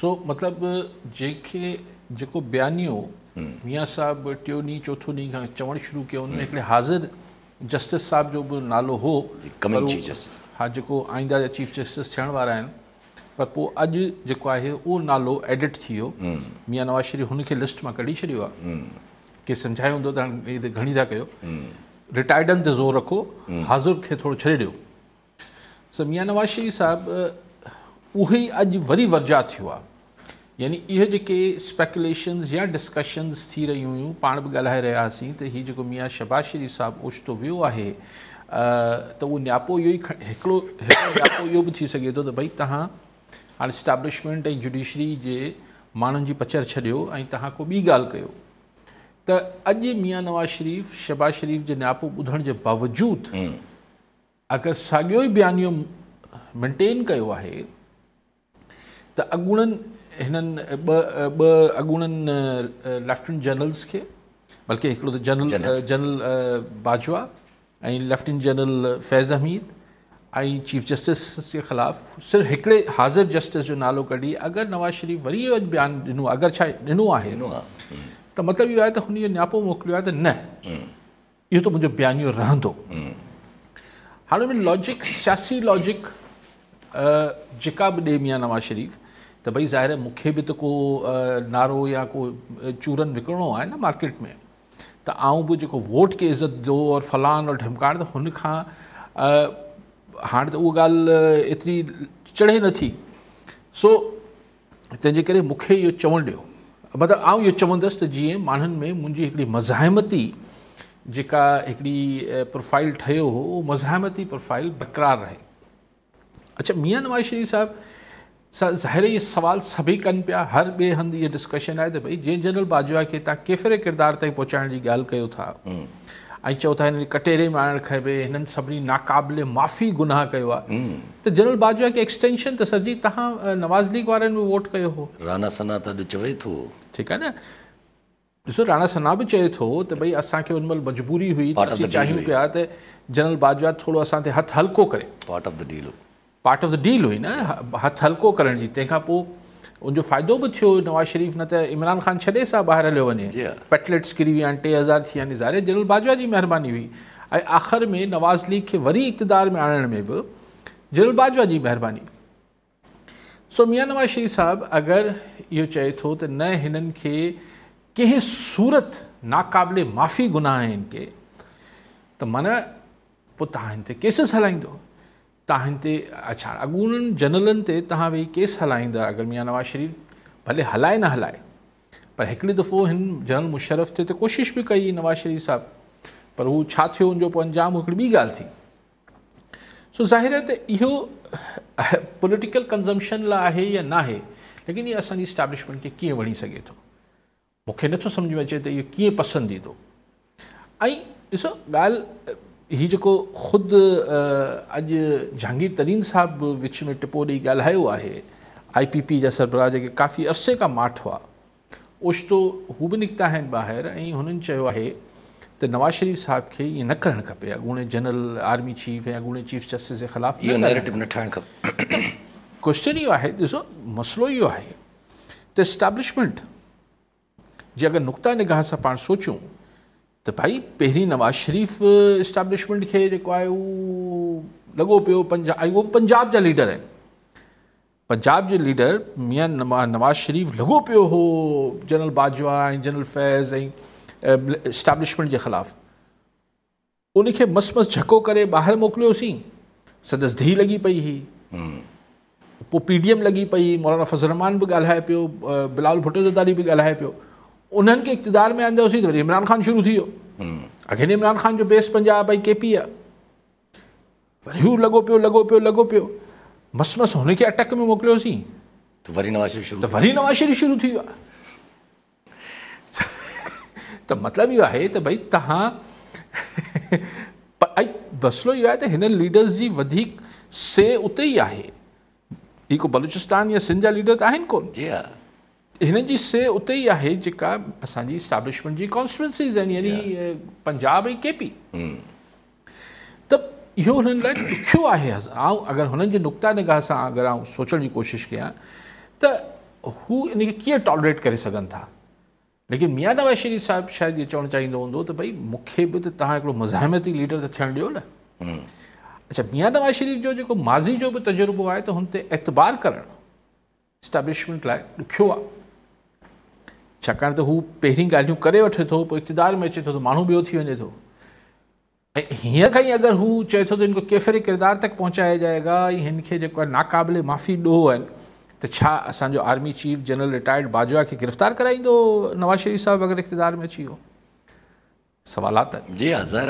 सो मतलब जैसे जो बयानियो हम्म। मियाँ साहब टियों ॾींहुं चोथों ॾींहं का चवणु शुरू किया हुन हम्म। हाज़िर जस्टिस साहब जो बि नालो हो हाँ जो आईंदा जा चीफ जस्टिस थियण वारा आहिनि पर पोइ अॼु जेको आहे नालो एडिट थी हम्म। मियाँ नवाज़ शरीफ़ उन लिस्ट में कड़ी छोड़ो कि के हों घी था रिटायर्डन से ज़ोर रखो हाज़ुर के थोरो छॾे ॾियो सो मियाँ नवाज़ शरीफ़ साहब उ ई अॼु वरी वर्जा थियो यानी इहे जी स्पेकुलेशन्स या डिस्कशन्स थी रहियूं हुयूं पाण बि ॻाल्हाए रहियासीं त हीउ जेको मियां शबाज़ शरीफ़ साहब ओचितो वियो आहे त उहो नियापो यो ई हिकिड़ो हिकिड़ो नियापो इहो बि थी सघे थो त स्टैब्लिशमेंट ऐं जुडिशरी जे माण्हुनि जी पचर छॾियो ऐं तव्हां को ॿी ॻाल्हि त अॼु मियां नवाज़ शरीफ़ शबाज़ शरीफ़ के न्यापो ॿुधण जे बावजूदि हम्म। अगरि साॻियो ई बयानियो मेंटेन कयो आहे त अॻुणनि हिननि ॿ लेफ्टिनेंट जनरल्स के बल्कि हिकिड़ो जनरल जनरल बाजवा ऐं लेफ्टिनेंट जनरल फैज़ हमीद ऐं चीफ जस्टिस के खिलाफ सिर्फ़ एक हाज़िर जस्टिस जो नालो कढी अगर नवाज़ शरीफ़ वरी बयान बयानु अगर अगरि छा ॾिनो आहे त मतिलबु इहो आहे त हुन जो नियापो मोकिलियो आहे त न इहो त मुंहिंजो बयानियो रहंदो हाणे लॉजिक सियासी लॉजिक जेका बि ॾे मियां नवाज़ शरीफ़ त भई ज़ाहिर मूंखे बि त को नारो या को चूरन विकिणणो आहे न मार्केट में त आऊं बि जेको वोट खे इज़त ॾियो और फलान और ढमकाण त हुन खां हाणे त उहा ॻाल्हि एतिरी चढ़े नथी सो तंहिंजे करे मूंखे इहो चवणु ॾियो मतिलबु आऊं इहो चवंदुसि त जीअं माण्हुनि में मुंहिंजी हिकिड़ी मज़ाहिमती जेका हिकिड़ी प्रोफाइल ठहियो हो उहो मज़ाहिमती प्रोफाइल बरक़रारु रहे अच्छा मियां नवाज़ शरीफ़ साहिबु ज़ाहिर ये सवाल सभी कन पिया हर ॿिए हंधि इहा डिस्कशन आहे त भई जंहिं जनरल बाजवा खे तव्हां केफिरे किरदार ताईं पहुचाइण जी ॻाल्हि था हम्म। ऐं था कटेरे में आणणु खपे हिननि सभिनी नाक़ाबिले माफ़ी गुनाह किया आहे हम्म। जनरल बाजवा खे एक्सटेंशन त सर जी तव्हां नवाज़ लीग वारनि में वोट कयो हो राणा सना त चवे तो ठीकु आहे न ॾिसो राणा सना बि चए थो त भई असांखे मजबूरी हुई असीं चाहियूं जनरल बाजवा थोरो असां ते हल्को करें part of the deal part of the deal हुई न हथ हल्को करण उनको तंहिंखां भी उनजो नवाज़ शरीफ़ न इमरान ख़ान छे सां ॿाहिरि हलियो वञे पेटलेट्स किरी विया टे हज़ार थी विया जनरल बाजवा की महिरबानी हुई आख़िर में नवाज़ लीग के वरी इक़्तदार में आने में भी जनरल बाजवा की महिरबानी सो मियां नवाज़ शरीफ़ साहब अगर इहो चए तो न हिननि खे सूरत नाक़ाबिले माफ़ी गुनाह के त माना पोइ तव्हां केसिस हलाईंदो तव्हां हिन ते अच्छा अॻूणनि जनरलनि ते तव्हां वेही केस हलाईंदा अगरि मियां नवाज़ शरीफ़ भले हलाए न हलाए पर हिकिड़ी दफ़ो हिन जनरल मुशरफ़ ते त कोशिशि बि कई नवाज़ शरीफ़ साहिबु पर हू छा थियो हुनजो पोइ अंजाम हिकिड़ी ॿी ॻाल्हि थी सो ज़ाहिर त इहो पोलिटिकल कंजम्पशन लाइ आहे या न आहे लेकिन इहा असांजी स्टेब्लिशमेंट खे कीअं वणी सघे थो मूंखे नथो सम्झि में अचे त इहो कीअं पसंदि ईंदो ऐं ॾिसो ॻाल्हि हि जो खुद अज जहांगीर तरीन साहब विच में टिपो ॾेई ॻाल्हायो आहे आई पी पी जा सरबराह काफ़ी अरसे का माठ हुआ ओचितो हू बि निकिता आहिनि ॿाहिरि ऐं हुननि नवाज़ शरीफ़ साहब के ये न करणु खपे अॻूणे जनरल आर्मी चीफ या अगूणे चीफ जस्टिस के खिलाफ क्वेश्चन यो है ॾिसो मसइलो इहो आहे त इस्टाब्लिशमेंट जे अगरि नुक़्ता निगाह से पा सोचूं तो भाई पैर नवाज़ शरीफ़ इस्टैब्लिशमेंट के लगो पे पंजाब वो पंजाब जहा लीडर है पंजाब के लीडर मियाँ नवाज़ शरीफ़ लगो पे हो general Bajwa general Faiz establishment के खिलाफ उन मस मस झको कर ॿाहिरि मोकलोसी संदसि धी लगी पई ही hmm. पी डी एम लगी पई मौलाना फज़ल रहमान भी ॻाल्हाए पियो बिलाल भुट्टो ज़दारी भी ाले पियो उन्हें इकतदार में आंदी तो वो इमरान ख़ान शुरू थी हम्म। अखिल इमरान खान जो बेस पंजाब भाई के पी वरी हू लगो पियो लगो पियो लॻो मस मस उन अटक में मोकिलियोसीं तो वरी नवाज शरीफ़ शुरू तो वरी नवाज शरीफ़ शुरू थी तो मतलब यो है तो भाई त मसलो यो है मसइलो लीडर्स की से से उते है ये को बलूचिस्तान या सिंध जा लीडर त को कोन हिन से उत ही है जेका असांजी इस्टाब्लिशमेंट जी कॉन्स्टिट्यूंसीज़ यानी पंजाब ऐं के पी hmm. त इहो हुननि लाइ ॾुखियो आहे ऐं अगरि हुननि निगाह से अगर आउं सोचण जी कोशिशि कयां त हू इन खे टॉलरेट कर सघनि था लेकिन मियां नवाज़ शरीफ़ साहब शायद ये चवणु चाहींदो हों तो भाई मुख्य भी तो तव्हां लीडर त थियणु ॾियो न hmm. अच्छा मियाँ नवाज़ शरीफ़ जो जेको माज़ी जो भी तजुर्बो है त हुन एतबार कर इस्टाब्लिशमेंट लाइ दुख आहे छाकाणि त हू पहिरीं ॻाल्हियूं करे वठे थो पोइ में अचे तो मू माण्हू ॿियो थी वञे थो ऐं हींअर खां ई अगरि हू चए थो त हिन किरदार तक पहुचाया जाएगा हिन खे नाक़ाबिले माफ़ी ॾोह आहिनि त छा army chief general retired Bajwa के गिरफ़्तार कराईंदो नवाज़ शरीफ़ साहब अगर इकतदार में अची वियो सवालात जी हज़ार